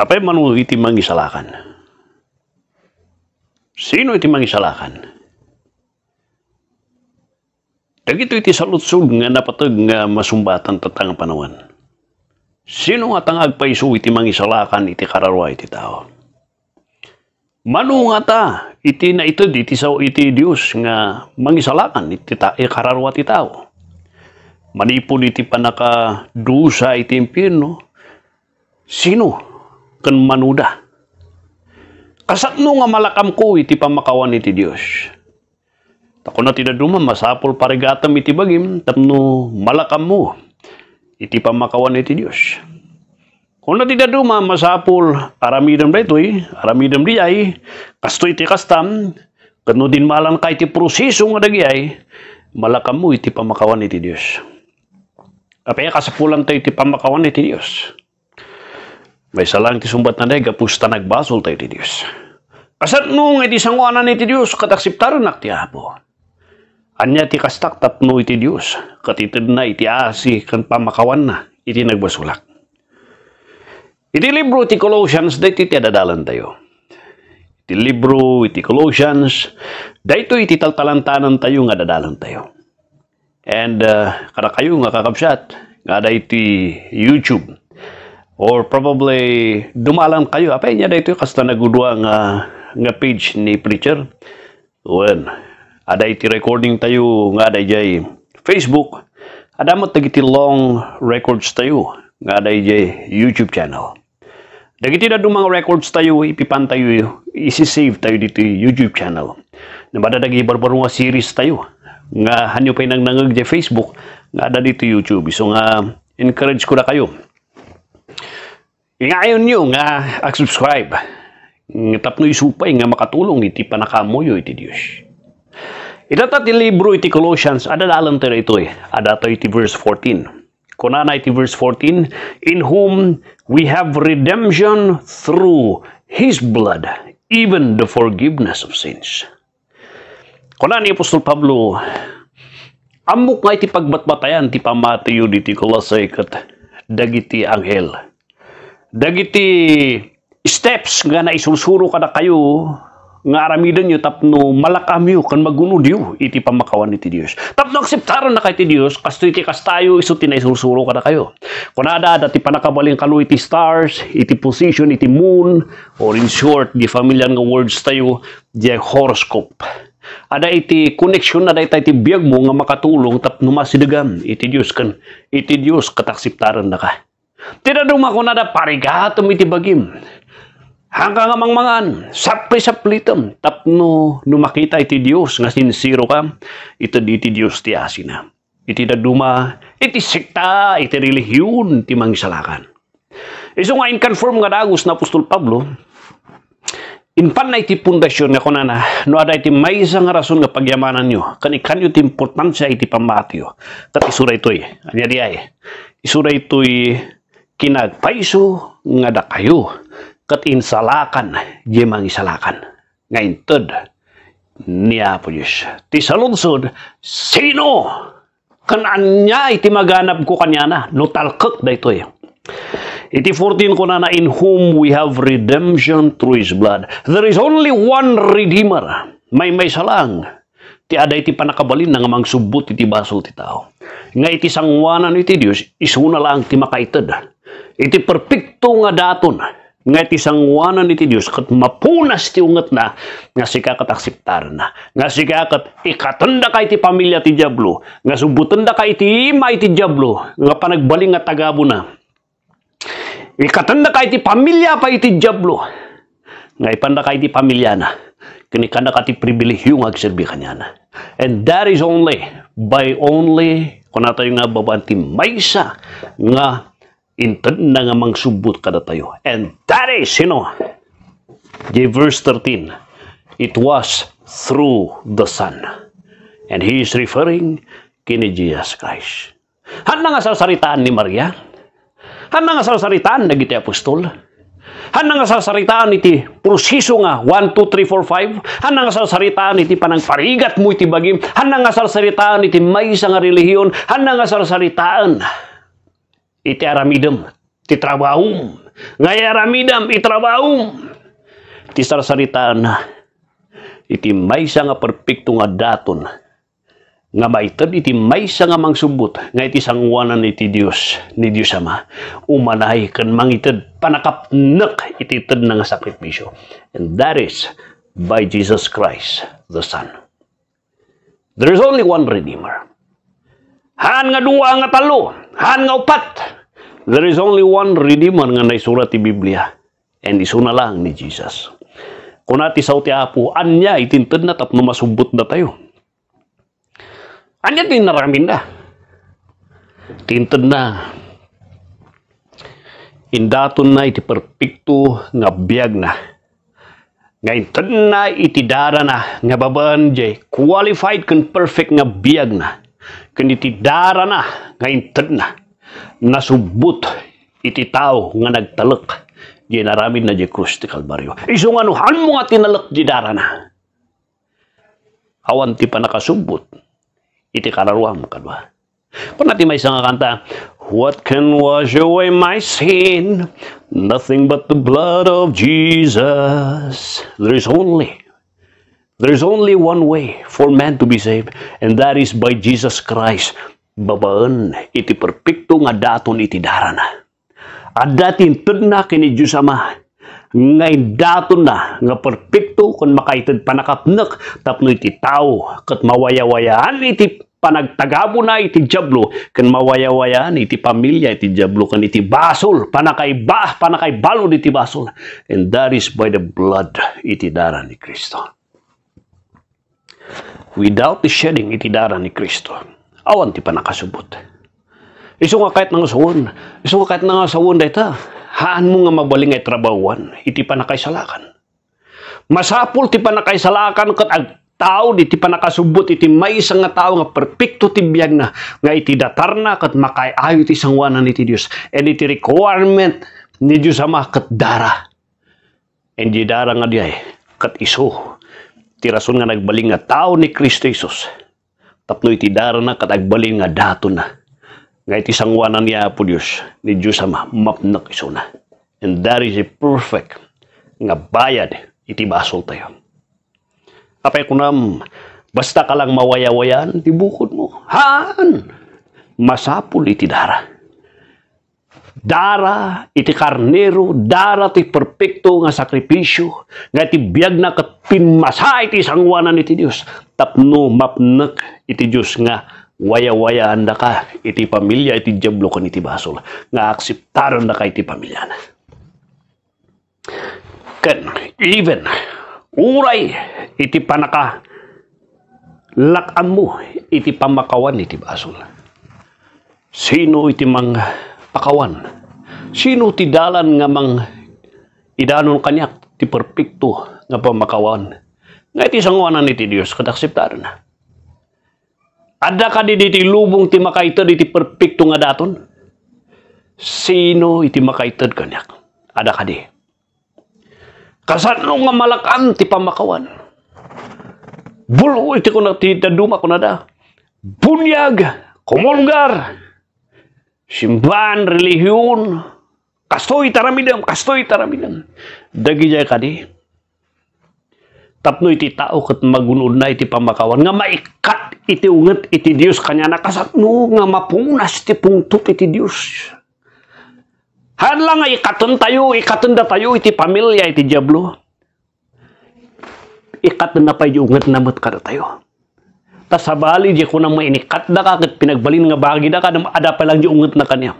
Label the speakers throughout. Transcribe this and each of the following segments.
Speaker 1: Apa yang manu iti mangisalahkan? Sino iti Dagi Dagito iti salutsog nga napatag nga masumbatan tatang panawan. Sino nga tangag paiso iti mangisalakan iti eh, kararwa iti tao? Manu nga ta iti na ito iti sa iti Dios nga mangisalakan iti ta, e kararwa iti tao. Manipun iti panaka dusa iti impirno. Sino kan manuda. Kasatno nga malakam ko iti pamakawan iti Dios. Tako na tinaduma, masapol parigatam iti bagim, tapno malakam mo iti pamakawan iti Dios. Kung na tinaduma, masapol aramidam daytoy, aramidam di ay, kasto iti kastam, kano din malan ka iti proseso nga dagay, malakam mo iti pamakawan iti Dios. Kapaya kasapulan tayo iti pamakawan iti Dios. May salang ti sumbat na nega, pusta nagbasol tayo ti Diyos. Kasat nung iti sanguanan ni ti Diyos, kataksiptaran nak ti Apo. Anya ti kastak tapno iti Diyos, katitid na iti asi kan pamakawan na, iti nagbasulak. Iti libro ti Colossians, dahit iti adadalan tayo. Iti libro, iti Colossians, dahito iti taltalantanan tayo nga dadalan tayo. And uh, kada kayo nga kakabsat, nga da iti YouTube, or probably dumalam kayo apa inya dito kasta nagudwa nga nga page ni preacher when ada iti recording tayo nga ada jay Facebook ada mo tagiti long records tayo nga ada jay YouTube channel Dagiti na dumang records tayo, ipipan tayo, isi tayo dito YouTube channel. Nabadadag ibarbaro nga series tayo. Nga hanyo pa nang yung nangangag Facebook, nga ada dito YouTube. So nga, encourage ko na kayo Ingayon nyo nga ag-subscribe. Ah, nga tapno isupay nga makatulong iti panakamuyo iti Diyos. Itata ti libro iti Colossians, adadalan tayo ito eh. Adata iti verse 14. Kunana iti verse 14, In whom we have redemption through His blood, even the forgiveness of sins. Kunana ni Apostol Pablo, Amok nga iti pagbatbatayan ti pamatiyo iti Colossae kat dagiti anghel dagiti steps nga naisusuro kada kayo nga aramidon nyo tapno malakam kan magunodyo iti pamakawan iti Dios tapno akseptaron na kay ti Dios kasto iti kastayo iso tinaisursuro kada kayo kunada dati panakabaling kalu iti stars iti position iti moon or in short di familiar nga words tayo di horoscope ada iti connection na dayta iti biyag mo nga makatulong tapno masidagam iti Dios kan iti Dios katakseptaron na ka Tinadumakunada pariga tumitibagim. Hanggang mangmangan, sapli-saplitam, tapno numakita iti Dios nga sinsiro ka, ito di iti Dios ti asina. Iti daduma, iti sekta, iti relihiyon, ti mangsalakan. Iso e nga in-confirm nga dagos na Apostol Pablo, Inpan na iti pundasyon nga kunana, no ada iti may isang rason nga pagyamanan nyo, kanikanyo ti importansya iti pamatyo. Tat isura ito'y, anya di ay, isura ito'y kinagpaiso nga kayo kat insalakan jemang isalakan ngayon tod niya po Diyos ti salunsod sino kananya iti maganap ko kanya na no talkak da ito eh Iti 14 ko na na, in whom we have redemption through His blood. There is only one Redeemer. May may salang ti aday ti panakabalin nga mangsubot iti baso ti tao. Nga iti sangwanan iti Dios isuna lang ti makaitad. Iti perpekto nga daton nga iti sangwanan iti Dios ket mapunas ti unget na nga sika ket na. Nga sika ket ikatenda kay ti pamilya ti diablo, nga subutenda kay ti ima iti diablo, nga panagbaling nga tagabo na. Ikatenda kay ti pamilya pa iti diablo, nga ipanda kay ti pamilya na kini kada kati pribilehiyo nga agserbi kanyana and that is only by only kuna tayo nga babanti maysa nga inted na nga mangsubot kada tayo and that is you know the verse 13 it was through the son and he is referring kini Jesus Christ han nga sa saritaan ni Maria han nga sa saritaan dagiti apostol Hanang nga sasaritaan iti proseso nga 1, 2, 3, 4, 5. Hanang nga sasaritaan iti panang parigat mo iti bagim. Hanang nga sasaritaan iti maysa nga relihiyon. Hanang nga sasaritaan iti aramidam, iti trabahom. Ngay aramidam, itrabahom. Ti sasaritaan iti maysa nga perfecto nga daton nga maitad iti may nga mangsubot nga iti sangwanan iti Dios ni Dios Ama umanahay ken mangitad panakapnak iti tad nga sakripisyo and that is by Jesus Christ the Son there is only one redeemer han nga dua nga talo han nga upat there is only one redeemer nga naisurat ti Biblia and isuna lang ni Jesus kunati sa ti Apo anya itintad na tapno masubot na tayo Anya di ang minda. Tinted na. Indaton na iti perpiktu nga biyag na. Ngayon na itidara na nga jay qualified kan perfect nga biyag na. Kan itidara na ngayon na nasubut iti tao nga nagtalak di naramin na di krus ti kalbaryo. Iso nga nuhan mo nga tinalak di darana, na. Awan ti pa nakasubut iti itikararwa mukadwa kuna ti may isang kanta What can wash away my sin? Nothing but the blood of Jesus. There is only there is only one way for man to be saved and that is by Jesus Christ. Babaan iti perpikto nga daton iti darana. Adatin tudna kini Diyos Ama ngay dato na nga perpekto kun makaitid panakapnak tapno iti tao ket mawayawayaan iti panagtagabo na iti jablo ken mawayawayan iti pamilya iti jablo ken iti basol panakaiba panakaibalod iti basol and that is by the blood iti dara ni Kristo without the shedding iti dara ni Kristo awan ti panakasubot iso nga kahit nga sawon iso nga kahit nga sawon dayta haan mo nga mabaling ay trabawan, iti panakaisalakan. Masapul ti panakaisalakan nakaisalakan kat ag tao di ti panakasubot iti may isang nga tao nga perfecto ti biyag na nga iti datarna kat makayayo iti sangwanan iti Dios and iti requirement ni Dios Ama kat dara and di dara nga diay kat iso ti rason nga nagbaling nga tao ni Kristo Jesus tapno iti dara na kat agbalin nga dato na Ngay't isang wanan niya po Diyos, ni Diyos ama, mapnak isuna. And that is a perfect nga bayad iti basol tayo. Apay kunam, basta ka lang mawaya-wayan, tibukod mo. Haan! Masapul iti dara. Dara iti karnero, dara iti perpekto nga sakripisyo, nga iti biyag na katpinmasa iti sangwanan iti Diyos. Tapno mapnak iti Diyos nga waya-waya anda ka, iti pamilya, iti jablo kan iti basol, nga akseptaron na ka iti pamilya na. Ken, even, uray, iti panaka, lakam mo, iti pamakawan, iti basol. Sino iti mang pakawan? Sino ti dalan nga mang idanon kanyak, ti perfecto nga pamakawan? Nga iti sanguanan iti Dios, kadakseptaron na Ada ka di iti lubung ti makaitad iti perpikto nga daton? Sino iti makaitad kanyak? Ada ka di. Kasano nga malakan ti pamakawan? Bulo iti kunak ti daduma kunada. Bunyag, komolgar, simbahan, relihiyon, kastoy taramidam, kastoy taramidam. Dagi jay ka di tapno iti tao kat magunod na iti pamakawan nga maikat iti unget iti Dios kanya nakasakno, nga mapunas iti pungtot iti Dios hadla nga ikaten tayo ikatenda tayo iti pamilya iti diablo ikaten na pay unget namat kada tayo tasabali di ko na mainikat da ka kat pinagbalin nga bagi da ka ada pa lang di unget na kanya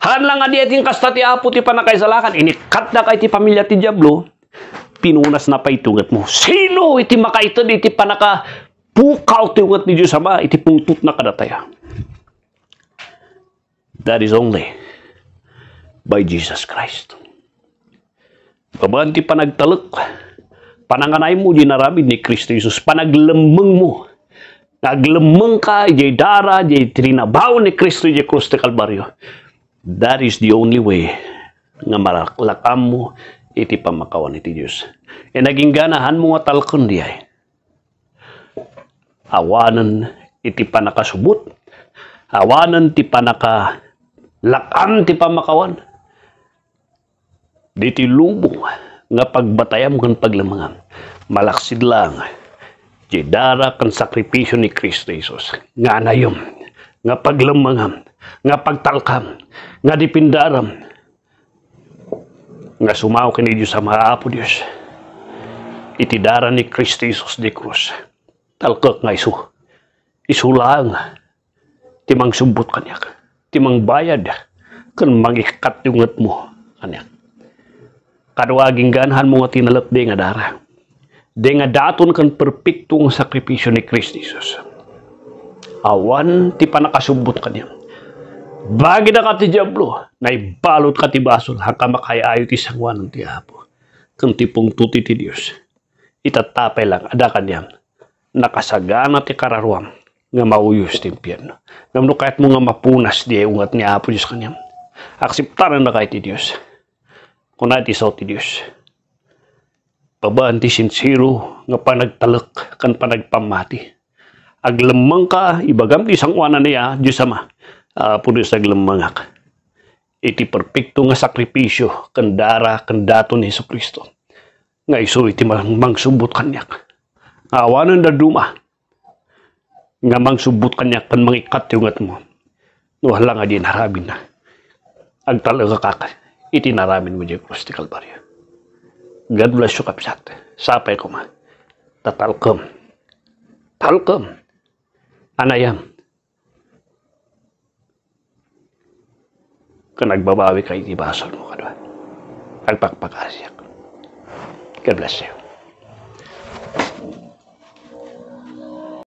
Speaker 1: hadla nga di ating kasta apo ti panakaisalakan inikat da ka iti pamilya ti diablo pinunas na paitungat mo. Sino iti makaitan iti panaka pukaw tungat ni Diyos Ama iti pungtut na kadataya. That is only by Jesus Christ. Baban ti panagtalak, pananganay mo dinaramid ni Kristo Jesus, panaglemeng mo, naglemeng ka, jay dara, jay trinabaw ni Kristo, jay krus Kalbaryo. That is the only way nga malakam mo iti pamakawan iti Diyos. E naging ganahan mo nga talkon di ay. Awanan iti panakasubot. Awanan ti panaka lakam ti pamakawan. Diti lumo nga pagbatayam kan paglamangan. Malaksid lang. Jidara kan sakripisyo ni Kristo Jesus. Nga na yun. Nga paglamangan. Nga pagtalkam. Nga dipindaram nga sumaw kini Diyos sa Apo Diyos. Itidara ni Kristo Jesus di Cruz. Talkak nga isu. Isulang. Timang sumbot kanya. Timang bayad. Kan mangikat yungat mo Kanya. Kadwaging ganhan mo nga tinalat di nga dara. Di nga daton kan perpiktong sakripisyo ni Kristo Jesus. Awan ti panakasumbot kanyang bagi na kati jablo, na ibalot kati basol, hangka makayayo ti sangwanan ng Apo. Kung kan tipong tuti ti Diyos. Itatapay lang, ada kanyan, Nakasagana ti kararuan nga mauyos ti impyerno. kahit mo nga mapunas di ungat ni Apo Diyos kanyan, Akseptaran na kahit ti Diyos. Kunati sa ti Diyos. Pabaan ti sinsiro, nga panagtalak, kan panagpamati. Aglamang ka, ibagam ti na niya, Diyos Ama uh, puno sa glambangak. Iti perfecto nga sakripisyo kendara kendato ni Jesus Kristo. Nga iso iti mangsubot kanyak. Awanan da duma. Nga mangsubot kanyak kan mangikat yung at mo. No nga di narabin na. Agtalaga kaka. Iti narabin mo di cross Kalbaryo. God bless you kapisat. Sapay ko ma. Tatalkom. Talkom. Anayam. ka nagbabawi kay tibason mo ka doon. Agpakpakasyak. God bless you.